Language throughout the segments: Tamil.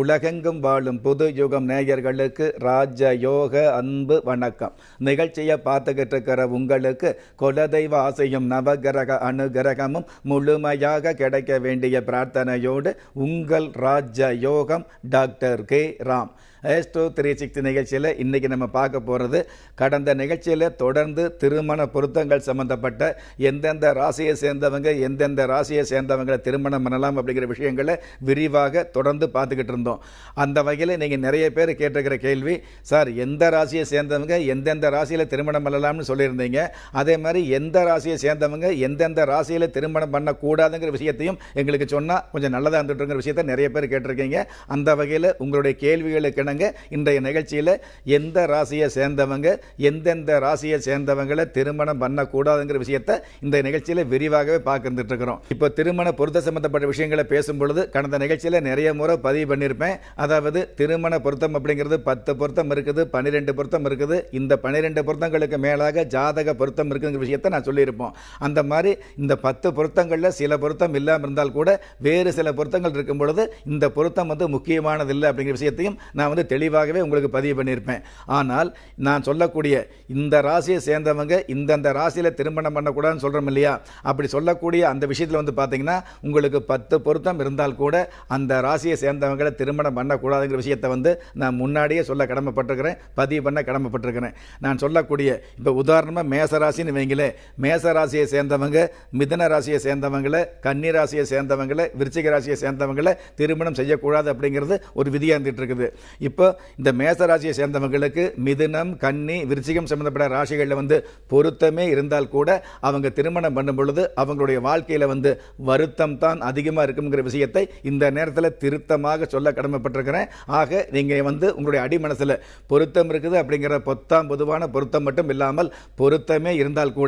உலகெங்கும் வாழும் புது யுகம் நேயர்களுக்கு ராஜ யோக அன்பு வணக்கம் நிகழ்ச்சியை பார்த்துக்கிட்டு இருக்கிற உங்களுக்கு குலதெய்வ ஆசையும் நவகிரக அனுகிரகமும் முழுமையாக கிடைக்க வேண்டிய பிரார்த்தனையோடு உங்கள் Raja Yogam doctor K Ram astro sixty நிகழ்ச்சியில் இன்றைக்கி நம்ம பார்க்க போகிறது கடந்த நிகழ்ச்சியில் தொடர்ந்து திருமண பொருத்தங்கள் சம்மந்தப்பட்ட எந்தெந்த ராசியை சேர்ந்தவங்க எந்தெந்த ராசியை சேர்ந்தவங்களை திருமணம் பண்ணலாம் அப்படிங்கிற விஷயங்களை விரிவாக தொடர்ந்து பார்த்துக்கிட்டு இருந்தோம் அந்த வகையில் நீங்கள் நிறைய பேர் கேட்டிருக்கிற கேள்வி சார் எந்த ராசியை சேர்ந்தவங்க எந்தெந்த ராசியில் திருமணம் பண்ணலாம்னு சொல்லியிருந்தீங்க அதே மாதிரி எந்த ராசியை சேர்ந்தவங்க எந்தெந்த ராசியில் திருமணம் பண்ணக்கூடாதுங்கிற விஷயத்தையும் எங்களுக்கு சொன்னால் கொஞ்சம் நல்லதாக இருந்துட்டுங்கிற விஷயத்த நிறைய பேர் கேட்டிருக்கீங்க அந்த வகையில் உங்களுடைய கேள்விகளுக்கு தெரிஞ்சுக்கணுங்க இன்றைய நிகழ்ச்சியில் எந்த ராசியை சேர்ந்தவங்க எந்தெந்த ராசியை சேர்ந்தவங்களை திருமணம் பண்ணக்கூடாதுங்கிற விஷயத்தை இந்த நிகழ்ச்சியில் விரிவாகவே பார்க்க இருக்கிறோம் இப்போ திருமண பொருத்த சம்பந்தப்பட்ட விஷயங்களை பேசும் பொழுது கடந்த நிகழ்ச்சியில் நிறைய முறை பதிவு பண்ணியிருப்பேன் அதாவது திருமண பொருத்தம் அப்படிங்கிறது பத்து பொருத்தம் இருக்குது பன்னிரெண்டு பொருத்தம் இருக்குது இந்த பன்னிரெண்டு பொருத்தங்களுக்கு மேலாக ஜாதக பொருத்தம் இருக்குங்கிற விஷயத்தை நான் சொல்லியிருப்போம் அந்த மாதிரி இந்த பத்து பொருத்தங்களில் சில பொருத்தம் இல்லாமல் இருந்தால் கூட வேறு சில பொருத்தங்கள் இருக்கும் பொழுது இந்த பொருத்தம் வந்து முக்கியமானது இல்லை அப்படிங்கிற விஷயத்தையும் நான் வந்து வந்து தெளிவாகவே உங்களுக்கு பதிவு பண்ணியிருப்பேன் ஆனால் நான் சொல்லக்கூடிய இந்த ராசியை சேர்ந்தவங்க இந்தந்த ராசியில் திருமணம் பண்ணக்கூடாதுன்னு சொல்கிறோம் இல்லையா அப்படி சொல்லக்கூடிய அந்த விஷயத்தில் வந்து பார்த்தீங்கன்னா உங்களுக்கு பத்து பொருத்தம் இருந்தால் கூட அந்த ராசியை சேர்ந்தவங்களை திருமணம் பண்ணக்கூடாதுங்கிற விஷயத்தை வந்து நான் முன்னாடியே சொல்ல கடமைப்பட்டிருக்கிறேன் பதிவு பண்ண கடமைப்பட்டிருக்கிறேன் நான் சொல்லக்கூடிய இப்போ உதாரணமாக மேச ராசின்னு வைங்களே மேச ராசியை சேர்ந்தவங்க மிதன ராசியை சேர்ந்தவங்களை கன்னி ராசியை சேர்ந்தவங்களை விருச்சிக ராசியை சேர்ந்தவங்களை திருமணம் செய்யக்கூடாது அப்படிங்கிறது ஒரு விதியாக இருந்துகிட்டு இருக்குது இப்போ இந்த மேச ராசியை சேர்ந்தவங்களுக்கு மிதுனம் கன்னி விருச்சிகம் சம்மந்தப்பட்ட ராசிகளில் வந்து பொருத்தமே இருந்தால் கூட அவங்க திருமணம் பண்ணும் பொழுது அவங்களுடைய வாழ்க்கையில் வந்து வருத்தம் தான் அதிகமாக இருக்குங்கிற விஷயத்தை இந்த நேரத்தில் திருத்தமாக சொல்ல கடமைப்பட்டிருக்கிறேன் ஆக நீங்கள் வந்து உங்களுடைய அடிமனசில் பொருத்தம் இருக்குது அப்படிங்கிற பொத்தாம் பொதுவான பொருத்தம் மட்டும் இல்லாமல் பொருத்தமே இருந்தால் கூட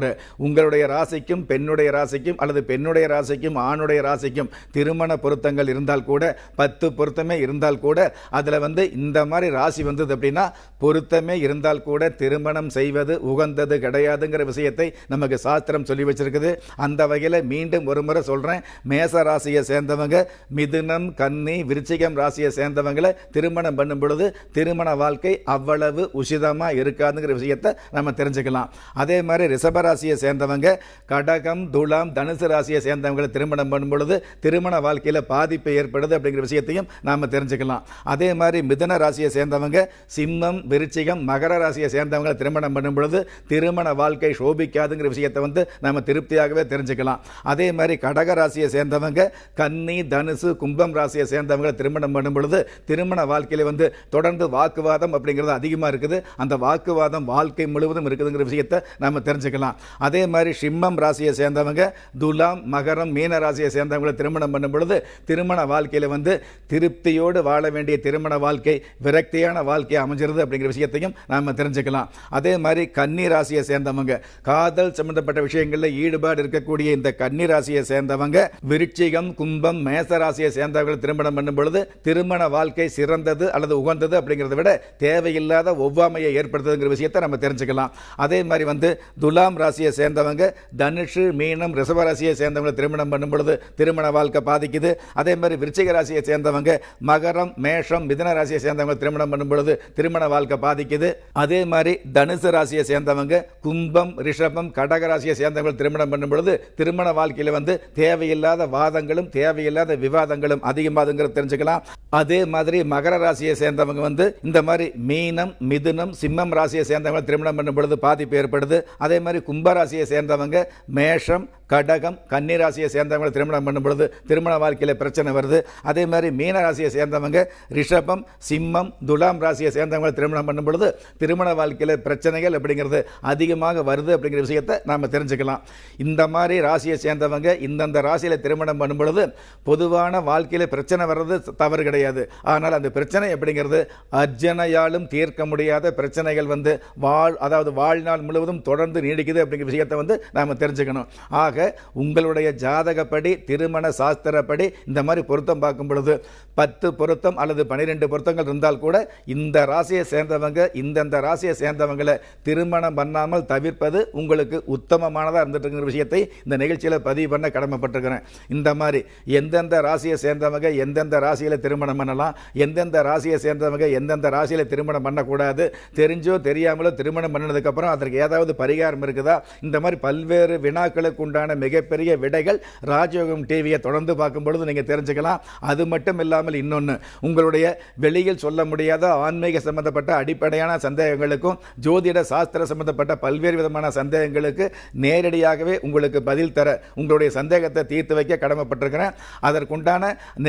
உங்களுடைய ராசிக்கும் பெண்ணுடைய ராசிக்கும் அல்லது பெண்ணுடைய ராசிக்கும் ஆணுடைய ராசிக்கும் திருமண பொருத்தங்கள் இருந்தால் கூட பத்து பொருத்தமே இருந்தால் கூட அதில் வந்து இந்த இந்த மாதிரி ராசி வந்தது அப்படின்னா பொருத்தமே இருந்தால் கூட திருமணம் செய்வது உகந்தது கிடையாதுங்கிற விஷயத்தை நமக்கு சாஸ்திரம் சொல்லி வச்சிருக்குது அந்த வகையில் மீண்டும் ஒரு முறை சொல்கிறேன் மேச ராசியை சேர்ந்தவங்க மிதுனம் கன்னி விருச்சிகம் ராசியை சேர்ந்தவங்களை திருமணம் பண்ணும் பொழுது திருமண வாழ்க்கை அவ்வளவு உசிதமாக இருக்காதுங்கிற விஷயத்தை நம்ம தெரிஞ்சுக்கலாம் அதே மாதிரி ரிஷப ராசியை சேர்ந்தவங்க கடகம் துலாம் தனுசு ராசியை சேர்ந்தவங்களை திருமணம் பண்ணும் பொழுது திருமண வாழ்க்கையில் பாதிப்பு ஏற்படுது அப்படிங்கிற விஷயத்தையும் நாம் தெரிஞ்சுக்கலாம் அதே மாதிரி மிதன ராசியை சேர்ந்தவங்க சிம்மம் விருச்சிகம் மகர ராசியை சேர்ந்தவங்களை திருமணம் பண்ணும் பொழுது திருமண வாழ்க்கை சோபிக்காதுங்கிற விஷயத்தை வந்து நம்ம திருப்தியாகவே தெரிஞ்சுக்கலாம் அதே மாதிரி கடக ராசியை சேர்ந்தவங்க கன்னி தனுசு கும்பம் ராசியை சேர்ந்தவங்களை திருமணம் பண்ணும் பொழுது திருமண வாழ்க்கையில் வந்து தொடர்ந்து வாக்குவாதம் அப்படிங்கிறது அதிகமாக இருக்குது அந்த வாக்குவாதம் வாழ்க்கை முழுவதும் இருக்குதுங்கிற விஷயத்தை நம்ம தெரிஞ்சுக்கலாம் அதே மாதிரி சிம்மம் ராசியை சேர்ந்தவங்க துலாம் மகரம் மீன ராசியை சேர்ந்தவங்களை திருமணம் பண்ணும் பொழுது திருமண வாழ்க்கையில் வந்து திருப்தியோடு வாழ வேண்டிய திருமண வாழ்க்கை விரக்தியான வாழ்க்கையை அமைஞ்சிருது அப்படிங்கிற விஷயத்தையும் நாம் தெரிஞ்சுக்கலாம் அதே மாதிரி கன்னி ராசியை சேர்ந்தவங்க காதல் சம்பந்தப்பட்ட விஷயங்களில் ஈடுபாடு இருக்கக்கூடிய இந்த கன்னி ராசியை சேர்ந்தவங்க விருச்சிகம் கும்பம் மேச ராசியை சேர்ந்தவர்கள் திருமணம் பண்ணும் பொழுது திருமண வாழ்க்கை சிறந்தது அல்லது உகந்தது அப்படிங்கிறத விட தேவையில்லாத ஒவ்வாமையை ஏற்படுத்துதுங்கிற விஷயத்தை நம்ம தெரிஞ்சுக்கலாம் அதே மாதிரி வந்து துலாம் ராசியை சேர்ந்தவங்க தனுஷு மீனம் ரிசவ ராசியை சேர்ந்தவங்களை திருமணம் பண்ணும் பொழுது திருமண வாழ்க்கை பாதிக்குது அதே மாதிரி விருச்சிக ராசியை சேர்ந்தவங்க மகரம் மேஷம் மிதன ராசியை சேர்ந்த சேர்ந்தவங்க திருமணம் பண்ணும் பொழுது திருமண வாழ்க்கை பாதிக்குது அதே மாதிரி தனுசு ராசியை சேர்ந்தவங்க கும்பம் ரிஷபம் கடக ராசியை சேர்ந்தவங்க திருமணம் பண்ணும் பொழுது திருமண வாழ்க்கையில் வந்து தேவையில்லாத வாதங்களும் தேவையில்லாத விவாதங்களும் அதிகமாக தெரிஞ்சுக்கலாம் அதே மாதிரி மகர ராசியை சேர்ந்தவங்க வந்து இந்த மாதிரி மீனம் மிதுனம் சிம்மம் ராசியை சேர்ந்தவங்க திருமணம் பண்ணும் பொழுது பாதிப்பு ஏற்படுது அதே மாதிரி கும்பராசியை சேர்ந்தவங்க மேஷம் கடகம் கன்னிராசியை சேர்ந்தவங்களை திருமணம் பண்ணும் பொழுது திருமண வாழ்க்கையில் பிரச்சனை வருது அதே மாதிரி மீனராசியை சேர்ந்தவங்க ரிஷபம் சிம்ம சிம்மம் துலாம் ராசியை சேர்ந்தவங்களை திருமணம் பண்ணும் பொழுது திருமண வாழ்க்கையில் பிரச்சனைகள் அப்படிங்கிறது அதிகமாக வருது அப்படிங்கிற விஷயத்தை நாம் தெரிஞ்சுக்கலாம் இந்த மாதிரி ராசியை சேர்ந்தவங்க இந்தந்த ராசியில் திருமணம் பண்ணும் பொழுது பொதுவான வாழ்க்கையில் பிரச்சனை வர்றது தவறு கிடையாது ஆனால் அந்த பிரச்சனை அப்படிங்கிறது அர்ஜனையாலும் தீர்க்க முடியாத பிரச்சனைகள் வந்து வாழ் அதாவது வாழ்நாள் முழுவதும் தொடர்ந்து நீடிக்குது அப்படிங்கிற விஷயத்தை வந்து நாம் தெரிஞ்சுக்கணும் ஆக உங்களுடைய ஜாதகப்படி திருமண சாஸ்திரப்படி இந்த மாதிரி பொருத்தம் பார்க்கும் பொழுது பத்து பொருத்தம் அல்லது பன்னிரெண்டு பொருத்தங்கள் இருந்தால் கூட இந்த ராசியை சேர்ந்தவங்க இந்தந்த ராசியை சேர்ந்தவங்களை திருமணம் பண்ணாமல் தவிர்ப்பது உங்களுக்கு உத்தமமானதாக இருந்துட்டுருங்கிற விஷயத்தை இந்த நிகழ்ச்சியில் பதிவு பண்ண கடமைப்பட்டிருக்கிறேன் இந்த மாதிரி எந்தெந்த ராசியை சேர்ந்தவங்க எந்தெந்த ராசியில் திருமணம் பண்ணலாம் எந்தெந்த ராசியை சேர்ந்தவங்க எந்தெந்த ராசியில் திருமணம் பண்ணக்கூடாது தெரிஞ்சோ தெரியாமலோ திருமணம் பண்ணதுக்கப்புறம் அதற்கு ஏதாவது பரிகாரம் இருக்குதா இந்த மாதிரி பல்வேறு வினாக்களுக்கு உண்டான மிகப்பெரிய விடைகள் ராஜயோகம் டிவியை தொடர்ந்து பார்க்கும் பொழுது நீங்கள் தெரிஞ்சுக்கலாம் அது மட்டும் இல்லாமல் இன்னொன்று உங்களுடைய வெளியில் சொல்ல முடியாத ஆன்மீக சம்பந்தப்பட்ட அடிப்படையான சந்தேகங்களுக்கும் ஜோதிட சாஸ்திர சம்பந்தப்பட்ட பல்வேறு விதமான சந்தேகங்களுக்கு நேரடியாகவே உங்களுக்கு பதில் தர உங்களுடைய சந்தேகத்தை தீர்த்து வைக்க கடமைப்பட்டிருக்கிறேன் அதற்குண்டான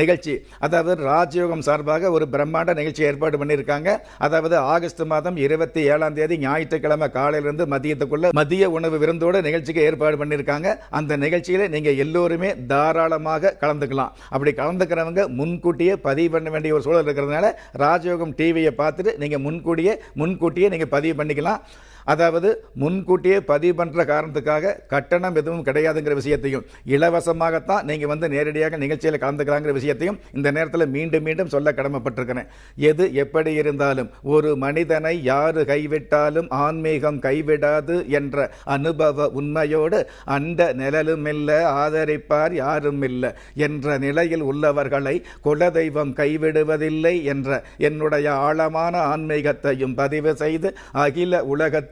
நிகழ்ச்சி அதாவது ராஜயோகம் சார்பாக ஒரு பிரம்மாண்ட நிகழ்ச்சி ஏற்பாடு பண்ணியிருக்காங்க அதாவது ஆகஸ்ட் மாதம் இருபத்தி ஏழாம் தேதி ஞாயிற்றுக்கிழமை காலையிலிருந்து மதியத்துக்குள்ள மதிய உணவு விருந்தோடு நிகழ்ச்சிக்கு ஏற்பாடு பண்ணியிருக்காங்க அந்த நிகழ்ச்சியில் நீங்கள் எல்லோருமே தாராளமாக கலந்துக்கலாம் அப்படி கலந்துக்கிறவங்க முன்கூட்டியே பதிவு பண்ண வேண்டிய ஒரு சூழல் இருக்கிறதுனால ராஜயோகம் டிவியை பார்த்துட்டு நீங்கள் முன்கூடியே முன்கூட்டியே நீங்கள் பதிவு பண்ணிக்கலாம் அதாவது முன்கூட்டியே பதிவு பண்ணுற காரணத்துக்காக கட்டணம் எதுவும் கிடையாதுங்கிற விஷயத்தையும் இலவசமாகத்தான் நீங்கள் வந்து நேரடியாக நிகழ்ச்சியில் கலந்துக்கலாங்கிற விஷயத்தையும் இந்த நேரத்தில் மீண்டும் மீண்டும் சொல்ல கடமைப்பட்டிருக்கிறேன் எது எப்படி இருந்தாலும் ஒரு மனிதனை யார் கைவிட்டாலும் ஆன்மீகம் கைவிடாது என்ற அனுபவ உண்மையோடு அந்த நிழலும் இல்லை ஆதரிப்பார் யாரும் இல்லை என்ற நிலையில் உள்ளவர்களை குலதெய்வம் கைவிடுவதில்லை என்ற என்னுடைய ஆழமான ஆன்மீகத்தையும் பதிவு செய்து அகில உலகத்தை